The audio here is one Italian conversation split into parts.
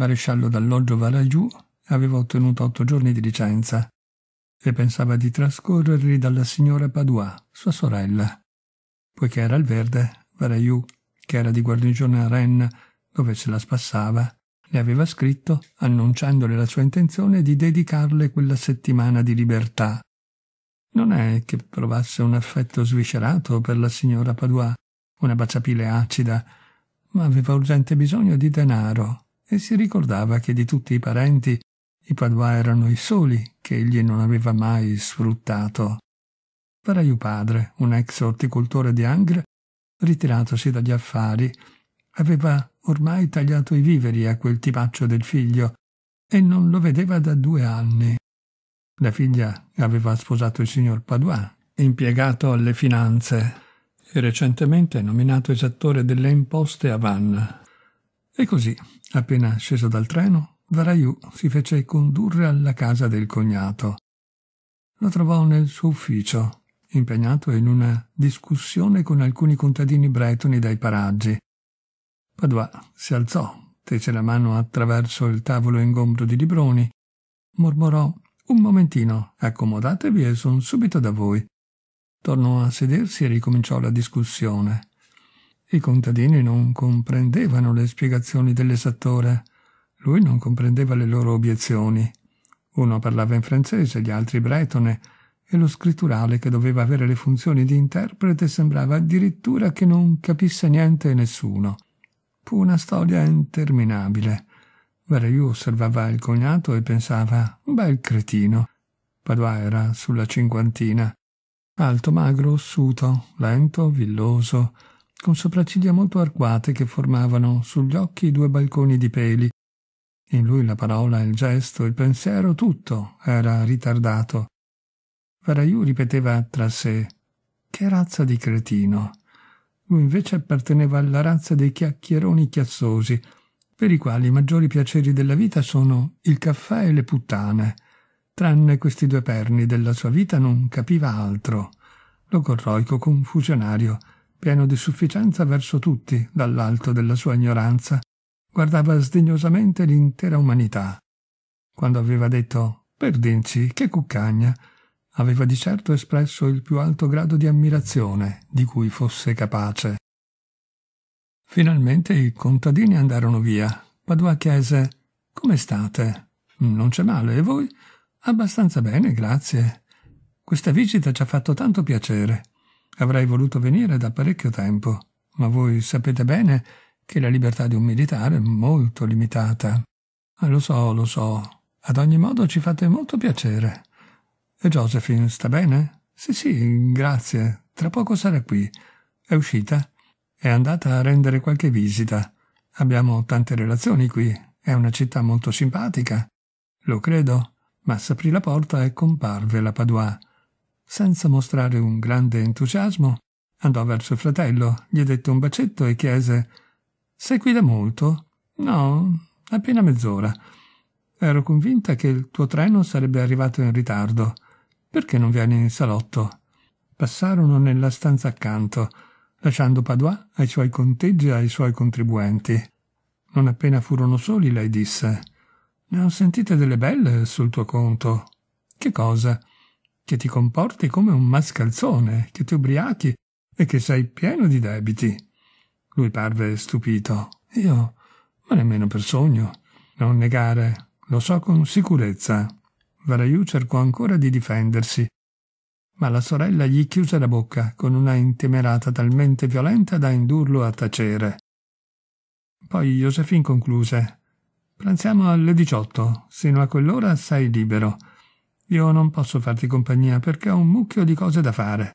maresciallo d'alloggio Varaggiù aveva ottenuto otto giorni di licenza e pensava di trascorrerli dalla signora Padua, sua sorella. Poiché era al verde, Varaiù, che era di guarnigione a Rennes, dove se la spassava, le aveva scritto annunciandole la sua intenzione di dedicarle quella settimana di libertà. Non è che provasse un affetto sviscerato per la signora Padua, una baciapile acida, ma aveva urgente bisogno di denaro e si ricordava che di tutti i parenti i Padua erano i soli che egli non aveva mai sfruttato. Faraiu padre, un ex orticoltore di Angre, ritiratosi dagli affari, aveva ormai tagliato i viveri a quel tipaccio del figlio e non lo vedeva da due anni. La figlia aveva sposato il signor Padua, impiegato alle finanze, e recentemente nominato esattore delle imposte a Vannes e così, appena sceso dal treno, Darayu si fece condurre alla casa del cognato. Lo trovò nel suo ufficio, impegnato in una discussione con alcuni contadini bretoni dai paraggi. Padua si alzò, tese la mano attraverso il tavolo ingombro di libroni, mormorò un momentino, accomodatevi e son subito da voi. Tornò a sedersi e ricominciò la discussione. I contadini non comprendevano le spiegazioni dell'esattore. Lui non comprendeva le loro obiezioni. Uno parlava in francese, gli altri bretone, e lo scritturale che doveva avere le funzioni di interprete sembrava addirittura che non capisse niente nessuno. Fu una storia interminabile. Vareyu osservava il cognato e pensava un bel cretino. Padua era sulla cinquantina, alto, magro, ossuto, lento, villoso, con sopracciglia molto arcuate che formavano sugli occhi due balconi di peli. In lui la parola, il gesto, il pensiero, tutto era ritardato. Varaiu ripeteva tra sé Che razza di cretino. Lui invece apparteneva alla razza dei chiacchieroni chiazzosi, per i quali i maggiori piaceri della vita sono il caffè e le puttane. Tranne questi due perni della sua vita non capiva altro. Lo corroico confusionario, pieno di sufficienza verso tutti dall'alto della sua ignoranza, guardava sdegnosamente l'intera umanità. Quando aveva detto Perdinci, che cuccagna, aveva di certo espresso il più alto grado di ammirazione di cui fosse capace. Finalmente i contadini andarono via. Padua chiese Come state? Non c'è male, e voi? Abbastanza bene, grazie. Questa visita ci ha fatto tanto piacere. Avrei voluto venire da parecchio tempo, ma voi sapete bene che la libertà di un militare è molto limitata. Ah, lo so, lo so. Ad ogni modo ci fate molto piacere. E Josephine sta bene? Sì, sì, grazie. Tra poco sarà qui. È uscita? È andata a rendere qualche visita. Abbiamo tante relazioni qui. È una città molto simpatica. Lo credo. Ma s'aprì la porta e comparve la Padua senza mostrare un grande entusiasmo, andò verso il fratello, gli dette un bacetto e chiese Sei qui da molto? No, appena mezz'ora. Ero convinta che il tuo treno sarebbe arrivato in ritardo. Perché non vieni in salotto? Passarono nella stanza accanto, lasciando Padois ai suoi conteggi e ai suoi contribuenti. Non appena furono soli, lei disse Ne ho sentite delle belle sul tuo conto. Che cosa? che ti comporti come un mascalzone, che ti ubriachi e che sei pieno di debiti. Lui parve stupito. Io, ma nemmeno per sogno. Non negare, lo so con sicurezza. Varaiù cercò ancora di difendersi, ma la sorella gli chiuse la bocca con una intemerata talmente violenta da indurlo a tacere. Poi Josefin concluse: Pranziamo alle 18. Sino a quell'ora sei libero. Io non posso farti compagnia perché ho un mucchio di cose da fare.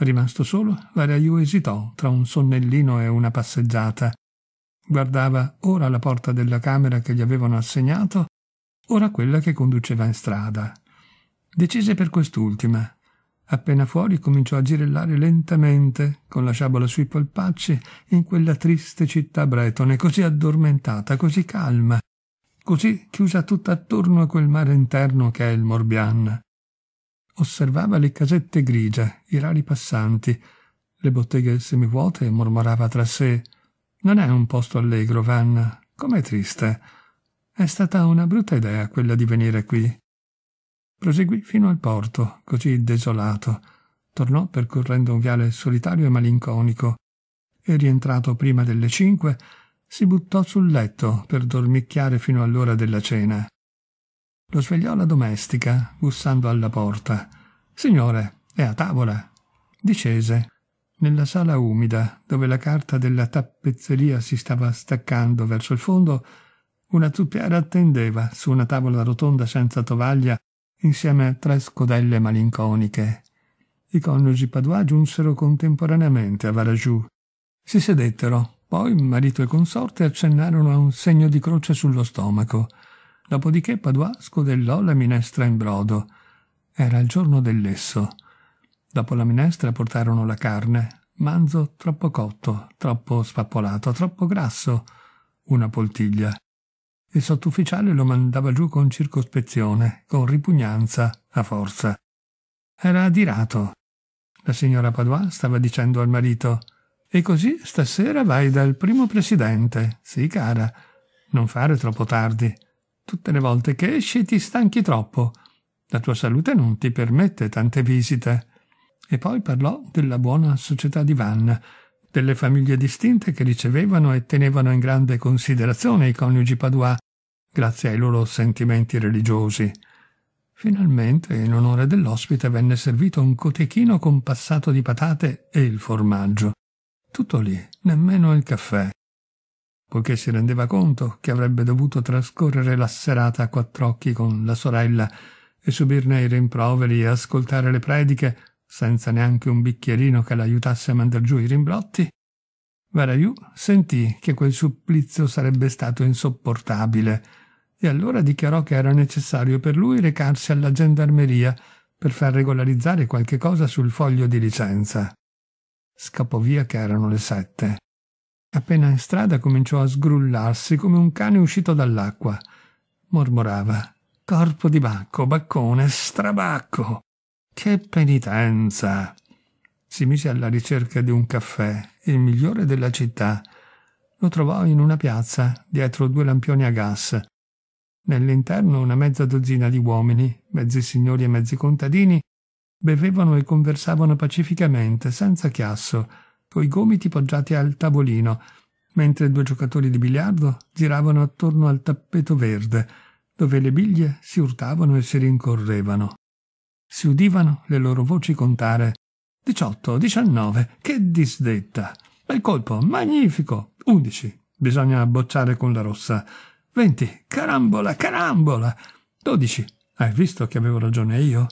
Rimasto solo, Varaiu esitò tra un sonnellino e una passeggiata. Guardava ora la porta della camera che gli avevano assegnato, ora quella che conduceva in strada. Decise per quest'ultima. Appena fuori cominciò a girellare lentamente, con la sciabola sui polpacci, in quella triste città bretone, così addormentata, così calma, così chiusa tutt'attorno a quel mare interno che è il Morbihan. Osservava le casette grigie, i rari passanti, le botteghe semivuote e mormorava tra sé Non è un posto allegro, Van. Com'è triste. È stata una brutta idea quella di venire qui. Proseguì fino al porto, così desolato. Tornò percorrendo un viale solitario e malinconico e rientrato prima delle cinque si buttò sul letto per dormicchiare fino all'ora della cena. Lo svegliò la domestica, bussando alla porta. Signore, è a tavola. Discese. Nella sala umida, dove la carta della tappezzeria si stava staccando verso il fondo, una zuppiera attendeva su una tavola rotonda senza tovaglia insieme a tre scodelle malinconiche. I coniugi Padua giunsero contemporaneamente a Varajou. Si sedettero, poi marito e consorte accennarono a un segno di croce sullo stomaco. Dopodiché Padua scodellò la minestra in brodo. Era il giorno del lesso. Dopo la minestra portarono la carne, manzo troppo cotto, troppo spappolato, troppo grasso, una poltiglia. Il sottufficiale lo mandava giù con circospezione, con ripugnanza, a forza. Era adirato. La signora Padua stava dicendo al marito e così stasera vai dal primo presidente. Sì, cara, non fare troppo tardi. Tutte le volte che esci ti stanchi troppo. La tua salute non ti permette tante visite. E poi parlò della buona società di Vanna, delle famiglie distinte che ricevevano e tenevano in grande considerazione i coniugi Padua, grazie ai loro sentimenti religiosi. Finalmente, in onore dell'ospite, venne servito un cotechino con passato di patate e il formaggio. Tutto lì, nemmeno il caffè, poiché si rendeva conto che avrebbe dovuto trascorrere la serata a quattro occhi con la sorella e subirne i rimproveri e ascoltare le prediche senza neanche un bicchierino che l'aiutasse a mandar giù i rimbrotti, Varaiù sentì che quel supplizio sarebbe stato insopportabile e allora dichiarò che era necessario per lui recarsi alla gendarmeria per far regolarizzare qualche cosa sul foglio di licenza. Scappò via che erano le sette. Appena in strada cominciò a sgrullarsi come un cane uscito dall'acqua. Mormorava. Corpo di bacco, baccone, strabacco. Che penitenza! Si mise alla ricerca di un caffè, il migliore della città. Lo trovò in una piazza, dietro due lampioni a gas. Nell'interno una mezza dozzina di uomini, mezzi signori e mezzi contadini, bevevano e conversavano pacificamente, senza chiasso, coi gomiti poggiati al tavolino, mentre due giocatori di biliardo giravano attorno al tappeto verde, dove le biglie si urtavano e si rincorrevano. Si udivano le loro voci contare. Diciotto, diciannove, che disdetta! Bel colpo, magnifico! Undici, bisogna bocciare con la rossa. Venti, carambola, carambola! Dodici, hai visto che avevo ragione io?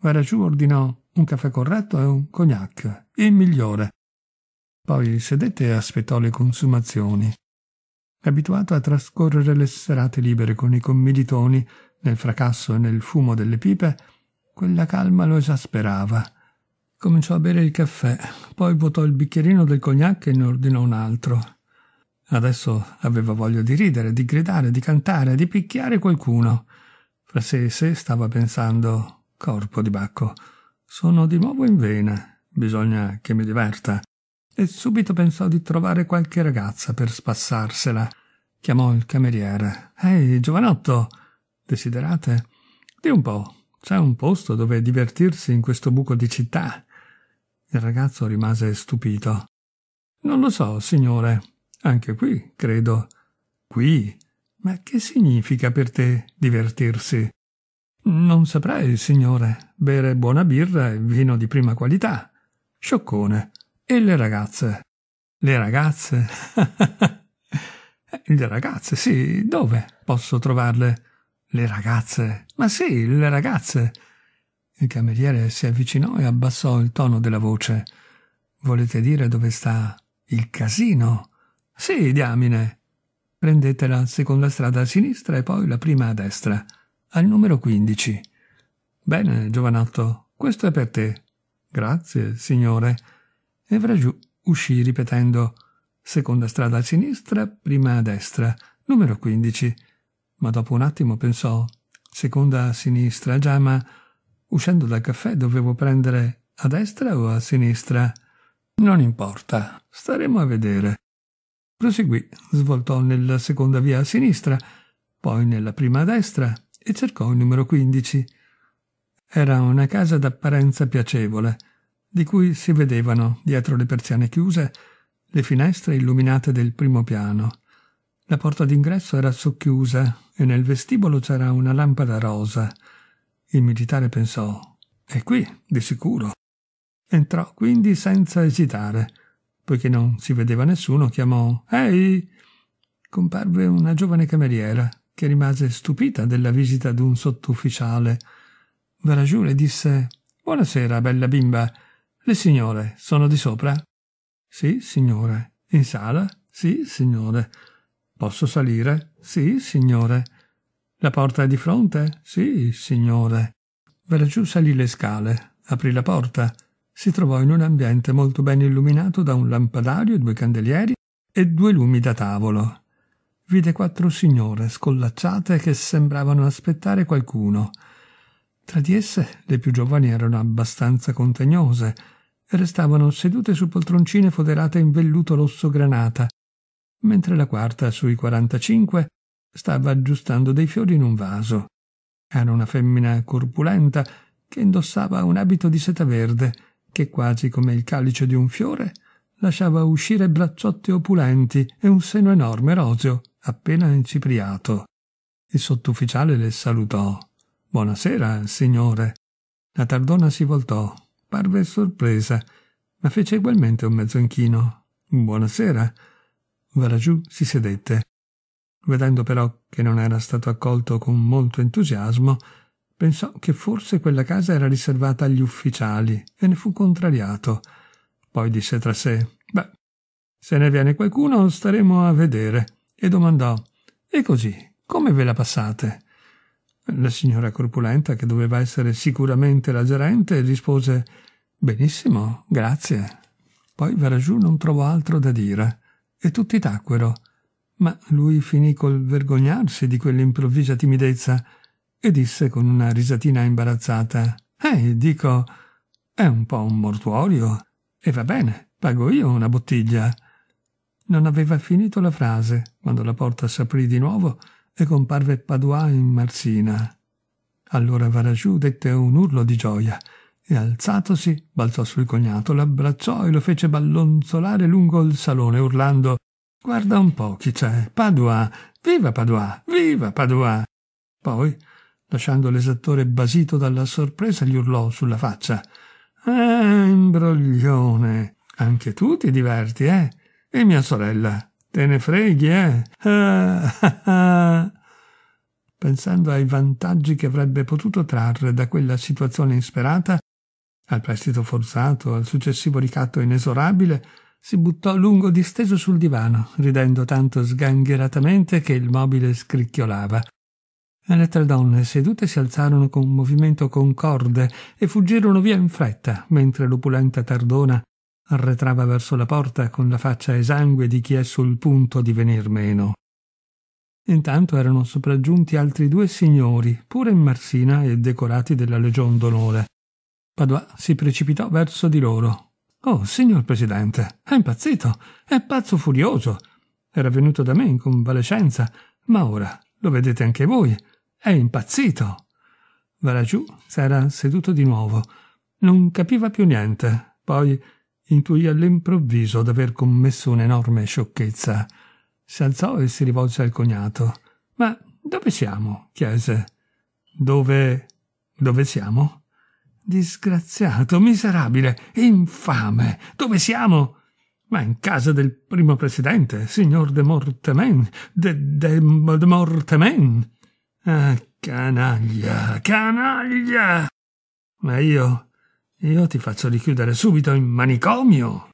Guaraciù ordinò un caffè corretto e un cognac, il migliore. Poi sedette e aspettò le consumazioni. Abituato a trascorrere le serate libere con i commilitoni, nel fracasso e nel fumo delle pipe, quella calma lo esasperava. Cominciò a bere il caffè, poi vuotò il bicchierino del cognac e ne ordinò un altro. Adesso aveva voglia di ridere, di gridare, di cantare, di picchiare qualcuno. Fra sé e sé stava pensando Corpo di Bacco, sono di nuovo in vena, bisogna che mi diverta. E subito pensò di trovare qualche ragazza per spassarsela. Chiamò il cameriere. Ehi, giovanotto, desiderate? Di un po', c'è un posto dove divertirsi in questo buco di città? Il ragazzo rimase stupito. Non lo so, signore. Anche qui, credo. Qui? Ma che significa per te divertirsi? Non saprei, signore, bere buona birra e vino di prima qualità. Scioccone. E le ragazze? Le ragazze? le ragazze, sì. Dove posso trovarle? Le ragazze. Ma sì, le ragazze. Il cameriere si avvicinò e abbassò il tono della voce. Volete dire dove sta il casino? Sì, diamine. Prendete la seconda strada a sinistra e poi la prima a destra al numero 15. Bene, giovanotto, questo è per te. Grazie, signore. E Vragiù uscì ripetendo seconda strada a sinistra, prima a destra, numero 15. Ma dopo un attimo pensò seconda a sinistra, già ma uscendo dal caffè dovevo prendere a destra o a sinistra? Non importa, staremo a vedere. Proseguì, svoltò nella seconda via a sinistra, poi nella prima a destra, e cercò il numero 15. Era una casa d'apparenza piacevole, di cui si vedevano, dietro le persiane chiuse, le finestre illuminate del primo piano. La porta d'ingresso era socchiusa e nel vestibolo c'era una lampada rosa. Il militare pensò: È qui, di sicuro. Entrò quindi senza esitare. Poiché non si vedeva nessuno, chiamò: Ehi! Comparve una giovane cameriera che rimase stupita della visita d'un sottufficiale. Verajou le disse Buonasera, bella bimba. Le signore sono di sopra? Sì, signore. In sala? Sì, signore. Posso salire? Sì, signore. La porta è di fronte? Sì, signore. Verajou salì le scale, aprì la porta. Si trovò in un ambiente molto ben illuminato da un lampadario, due candelieri e due lumi da tavolo vide quattro signore scollacciate che sembravano aspettare qualcuno. Tra di esse le più giovani erano abbastanza contegnose e restavano sedute su poltroncine foderate in velluto rosso granata, mentre la quarta, sui 45, stava aggiustando dei fiori in un vaso. Era una femmina corpulenta che indossava un abito di seta verde che quasi come il calice di un fiore lasciava uscire bracciotti opulenti e un seno enorme roseo, appena incipriato. Il sottufficiale le salutò. Buonasera, signore. La tardona si voltò, parve sorpresa, ma fece ugualmente un mezzo inchino. Buonasera. Varaggiù si sedette. Vedendo però che non era stato accolto con molto entusiasmo, pensò che forse quella casa era riservata agli ufficiali e ne fu contrariato poi disse tra sé: Beh, se ne viene qualcuno staremo a vedere. E domandò: E così, come ve la passate? La signora corpulenta, che doveva essere sicuramente la gerente, rispose: Benissimo, grazie. Poi Varajou non trovò altro da dire e tutti tacquero. Ma lui finì col vergognarsi di quell'improvvisa timidezza e disse con una risatina imbarazzata: Eh, dico, è un po' un mortuorio. E va bene, pago io una bottiglia. Non aveva finito la frase quando la porta s'aprì di nuovo e comparve Padoa in marsina. Allora Varajou dette un urlo di gioia e alzatosi balzò sul cognato, l'abbracciò e lo fece ballonzolare lungo il salone urlando Guarda un po' chi c'è, Padua, viva Padua, viva Padua. Poi, lasciando l'esattore basito dalla sorpresa, gli urlò sulla faccia Ah, imbroglione. Anche tu ti diverti, eh? E mia sorella. Te ne freghi, eh? Ah, ah, ah. Pensando ai vantaggi che avrebbe potuto trarre da quella situazione insperata, al prestito forzato, al successivo ricatto inesorabile, si buttò lungo disteso sul divano, ridendo tanto sgangheratamente che il mobile scricchiolava. E le tre donne sedute si alzarono con un movimento concorde e fuggirono via in fretta, mentre l'opulenta Tardona arretrava verso la porta con la faccia esangue di chi è sul punto di venir meno. Intanto erano sopraggiunti altri due signori, pure in marsina e decorati della Legion d'onore. Padua si precipitò verso di loro. Oh, signor Presidente, è impazzito, è pazzo furioso. Era venuto da me in convalescenza, ma ora lo vedete anche voi. È impazzito! Va laggiù, s'era seduto di nuovo. Non capiva più niente. Poi intuì all'improvviso d'aver commesso un'enorme sciocchezza. Si alzò e si rivolse al cognato. Ma dove siamo? chiese. Dove. dove siamo? Disgraziato, miserabile, infame. Dove siamo? Ma in casa del primo presidente, signor de Mortemen, de, de, de Mortemen. Ah, canaglia, canaglia! Ma io, io ti faccio richiudere subito in manicomio.